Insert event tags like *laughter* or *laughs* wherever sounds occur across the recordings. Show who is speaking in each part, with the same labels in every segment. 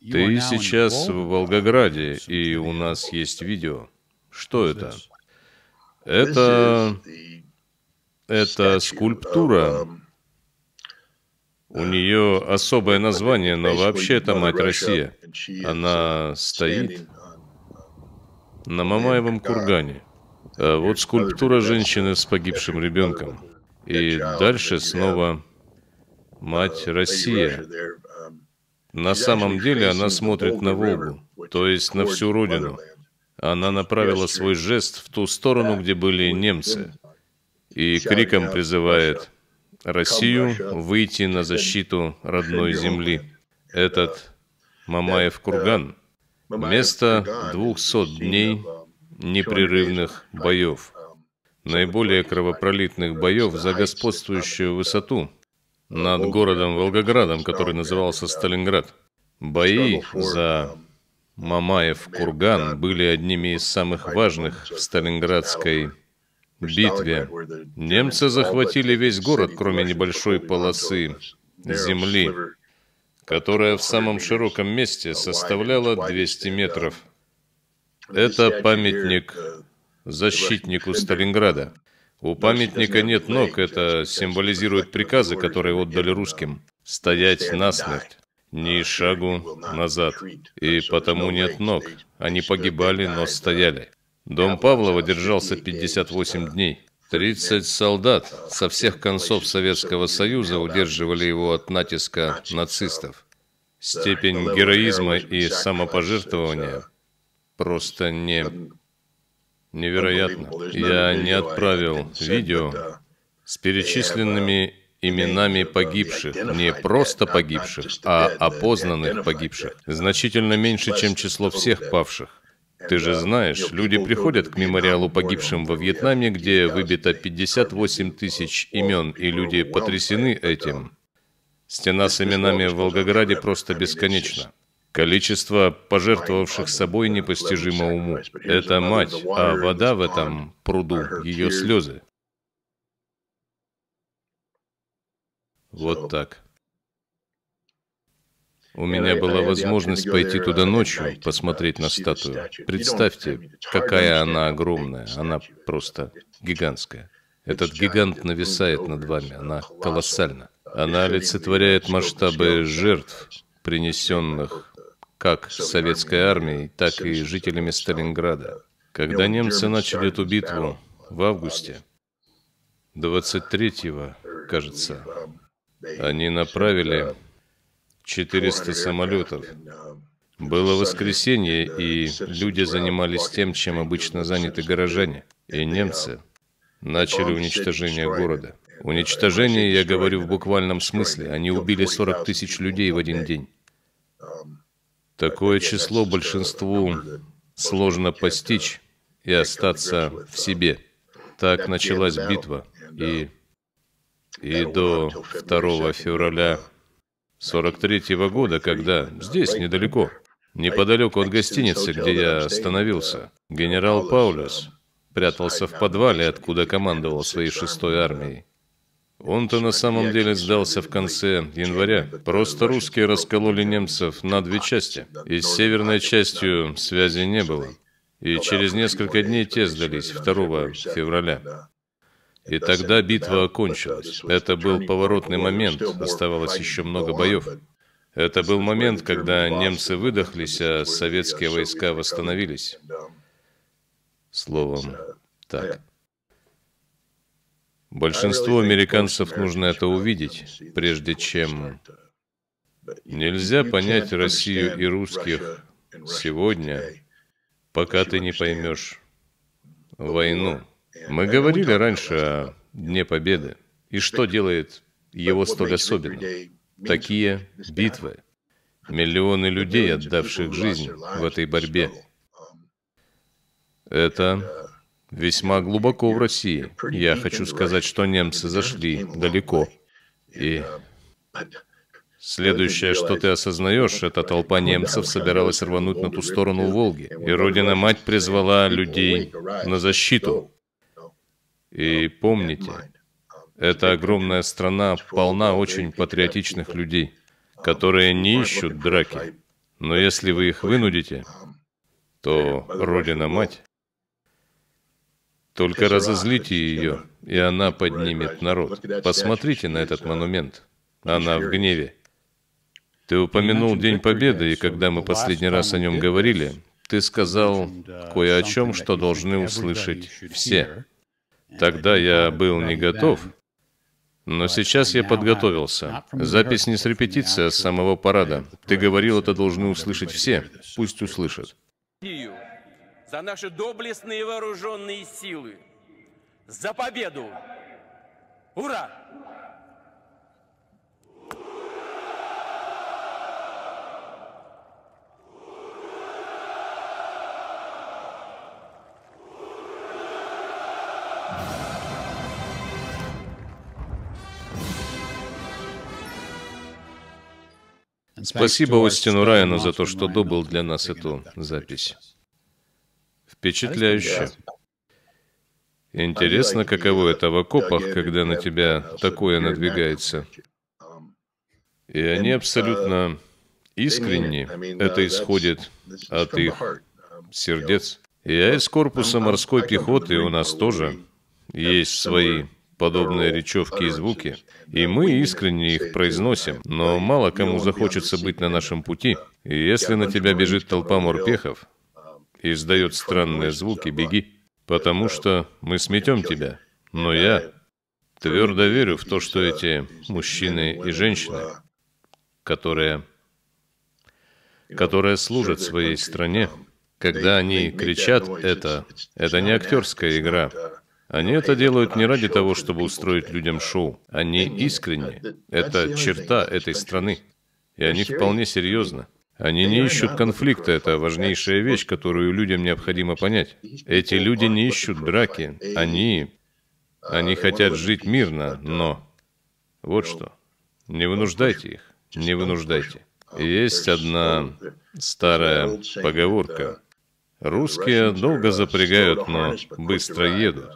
Speaker 1: Ты сейчас в Волгограде, и у нас есть видео. Что это? Это... Это скульптура. Um, у uh, нее особое название, но вообще это мать Россия. Она uh, стоит um, на Мамаевом uh, кургане. А вот скульптура женщины с погибшим *laughs* ребенком. И дальше снова мать Россия. На самом деле она смотрит на Волгу, то есть на всю родину. Она направила свой жест в ту сторону, где были немцы, и криком призывает Россию выйти на защиту родной земли. Этот Мамаев курган – место 200 дней непрерывных боев, наиболее кровопролитных боев за господствующую высоту – над городом Волгоградом, который назывался Сталинград. Бои за Мамаев курган были одними из самых важных в Сталинградской битве. Немцы захватили весь город, кроме небольшой полосы земли, которая в самом широком месте составляла 200 uh, метров. Это памятник защитнику Сталинграда. У памятника нет ног, это символизирует приказы, которые отдали русским. Стоять насмерть, ни шагу назад. И потому нет ног. Они погибали, но стояли. Дом Павлова держался 58 дней. 30 солдат со всех концов Советского Союза удерживали его от натиска нацистов. Степень героизма и самопожертвования просто не Невероятно. Я не отправил видео с перечисленными именами погибших, не просто погибших, а опознанных погибших, значительно меньше, чем число всех павших. Ты же знаешь, люди приходят к мемориалу погибшим во Вьетнаме, где выбито 58 тысяч имен, и люди потрясены этим. Стена с именами в Волгограде просто бесконечна. Количество пожертвовавших собой непостижимо уму. Это мать, а вода в этом пруду – ее слезы. Вот так. У меня была возможность пойти туда ночью, посмотреть на статую. Представьте, какая она огромная. Она просто гигантская. Этот гигант нависает над вами. Она колоссальна. Она олицетворяет масштабы жертв, принесенных как с советской армией, так и жителями Сталинграда. Когда немцы начали эту битву в августе, 23-го, кажется, они направили 400 самолетов. Было воскресенье, и люди занимались тем, чем обычно заняты горожане, и немцы начали уничтожение города. Уничтожение, я говорю в буквальном смысле, они убили 40 тысяч людей в один день. Такое число большинству сложно постичь и остаться в себе. Так началась битва, и, и до 2 февраля 43 -го года, когда здесь, недалеко, неподалеку от гостиницы, где я остановился, генерал Паулюс прятался в подвале, откуда командовал своей шестой армией. Он-то на самом деле сдался в конце января. Просто русские раскололи немцев на две части, и с северной частью связи не было. И через несколько дней те сдались 2 февраля. И тогда битва окончилась. Это был поворотный момент, оставалось еще много боев. Это был момент, когда немцы выдохлись, а советские войска восстановились. Словом, так. Большинству американцев нужно это увидеть, прежде чем... Нельзя понять Россию и русских сегодня, пока ты не поймешь войну. Мы говорили раньше о Дне Победы. И что делает его столь особенным? Такие битвы. Миллионы людей, отдавших жизнь в этой борьбе. Um, это uh, весьма глубоко в России. Я хочу сказать, что немцы зашли далеко. И Следующее, что ты осознаешь, эта толпа немцев собиралась рвануть на ту сторону Волги, и Родина-Мать призвала людей на защиту. И помните, эта огромная страна полна очень патриотичных людей, которые не ищут драки. Но если вы их вынудите, то Родина-Мать только разозлите ее, и она поднимет народ. Посмотрите на этот монумент. Она в гневе. Ты упомянул День Победы, и когда мы последний раз о нем говорили, ты сказал кое о чем, что должны услышать все. Тогда я был не готов, но сейчас я подготовился. Запись не с репетиции, а с самого парада. Ты говорил, это должны услышать все. Пусть услышат за наши доблестные вооруженные силы. За победу! Ура! Спасибо Остину Райану за то, что добыл для нас эту запись. Впечатляюще. Интересно, каково это в окопах, когда на тебя такое надвигается. И они э, абсолютно искренни. Uh, это исходит от их um, сердец. Я из корпуса морской пехоты, у нас тоже есть свои подобные речевки и звуки, и мы искренне их произносим, uh, но мало кому захочется быть на нашем uh, пути. И если на тебя бежит толпа морпехов, и издает странные звуки, беги, потому что мы сметем тебя. Но я твердо верю в то, что эти мужчины и женщины, которые, которые служат своей стране, когда они кричат это, это не актерская игра. Они это делают не ради того, чтобы устроить людям шоу. Они искренне. Это черта этой страны. И они вполне серьезно. Они не ищут конфликта, это важнейшая вещь, которую людям необходимо понять. Эти люди не ищут драки, они, они хотят жить мирно, но вот что, не вынуждайте их, не вынуждайте. Есть одна старая поговорка. Русские долго запрягают, но быстро едут.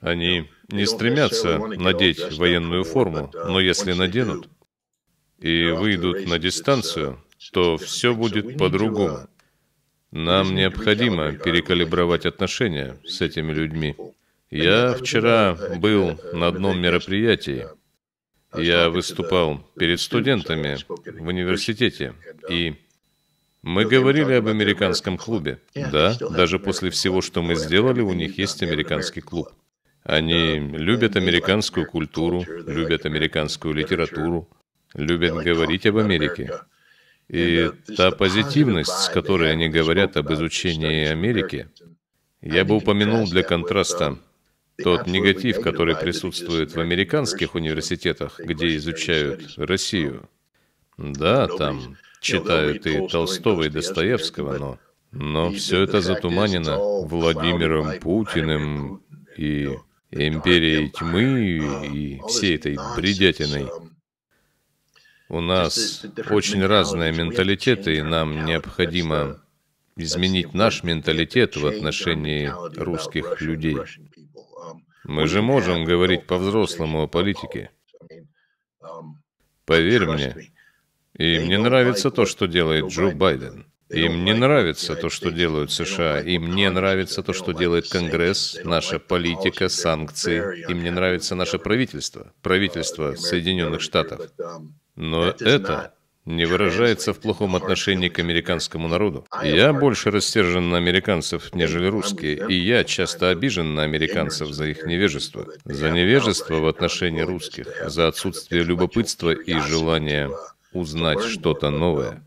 Speaker 1: Они не стремятся надеть военную форму, но если наденут и выйдут на дистанцию, то все будет по-другому. Нам необходимо перекалибровать отношения с этими людьми. Я вчера был на одном мероприятии. Я выступал перед студентами в университете, и мы говорили об американском клубе. Да, даже после всего, что мы сделали, у них есть американский клуб. Они любят американскую культуру, любят американскую литературу, любят говорить об Америке. И та позитивность, с которой они говорят об изучении Америки, я бы упомянул для контраста тот негатив, который присутствует в американских университетах, где изучают Россию. Да, там читают и Толстого, и Достоевского, но, но все это затуманено Владимиром Путиным и империей тьмы и а, всей этой бредятиной. У нас очень разные менталитеты, и нам необходимо изменить наш менталитет в отношении русских людей. Um, Мы же можем говорить по-взрослому о политике. Um, Поверь мне, им не нравится то, что делает Джо Байден. Им не нравится то, что делают США, им не нравится то, что делает Конгресс, наша политика, санкции, им не нравится наше правительство, uh, правительство Соединенных Штатов. Um, но это не выражается в плохом отношении к американскому народу. Я больше растержен на американцев, нежели русские, и я часто обижен на американцев за их невежество. За невежество в отношении русских, за отсутствие любопытства и желания uh, узнать что-то новое.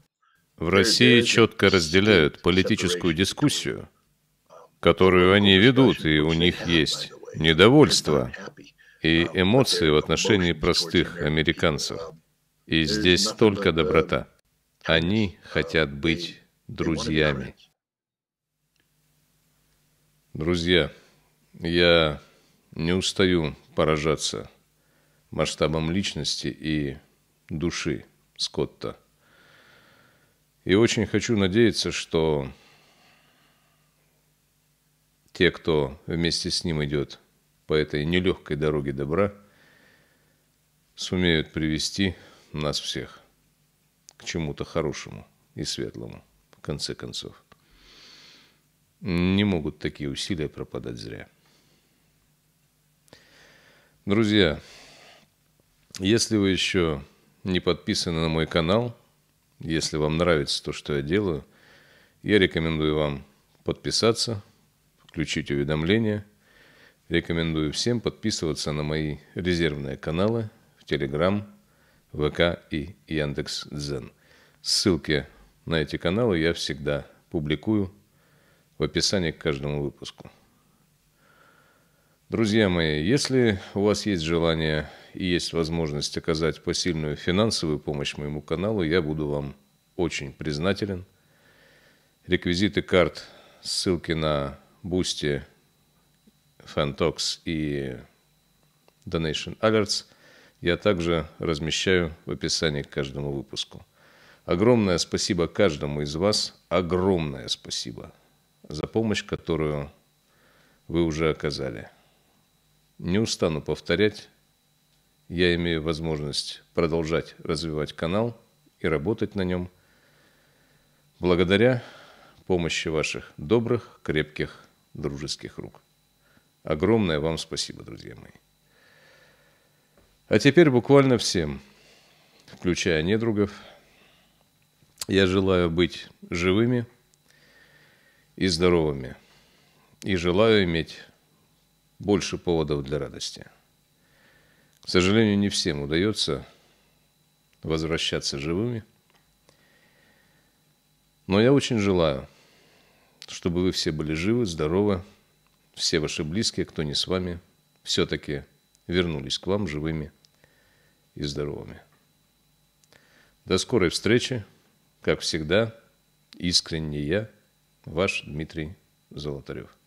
Speaker 1: В России четко разделяют политическую дискуссию, uh, которую они ведут, и у них есть недовольство и uh, эмоции в отношении простых американцев. И э, здесь столько э, доброта. Они хотят э, быть друзьями. Друзья, я не устаю поражаться масштабом личности и души Скотта. И очень хочу надеяться, что те, кто вместе с ним идет по этой нелегкой дороге добра, сумеют привести нас всех к чему-то хорошему и светлому, в конце концов. Не могут такие усилия пропадать зря. Друзья, если вы еще не подписаны на мой канал, если вам нравится то, что я делаю, я рекомендую вам подписаться, включить уведомления. Рекомендую всем подписываться на мои резервные каналы в Телеграм, ВК и Яндекс Дзен. Ссылки на эти каналы я всегда публикую в описании к каждому выпуску. Друзья мои, если у вас есть желание и есть возможность оказать посильную финансовую помощь моему каналу, я буду вам очень признателен. Реквизиты карт, ссылки на Boosty, Fantox и Donation Alerts я также размещаю в описании к каждому выпуску. Огромное спасибо каждому из вас, огромное спасибо за помощь, которую вы уже оказали. Не устану повторять, я имею возможность продолжать развивать канал и работать на нем благодаря помощи ваших добрых, крепких, дружеских рук. Огромное вам спасибо, друзья мои. А теперь буквально всем, включая недругов, я желаю быть живыми и здоровыми. И желаю иметь больше поводов для радости. К сожалению, не всем удается возвращаться живыми. Но я очень желаю, чтобы вы все были живы, здоровы, все ваши близкие, кто не с вами, все-таки вернулись к вам живыми и здоровыми. До скорой встречи. Как всегда, искренне я, ваш Дмитрий Золотарев.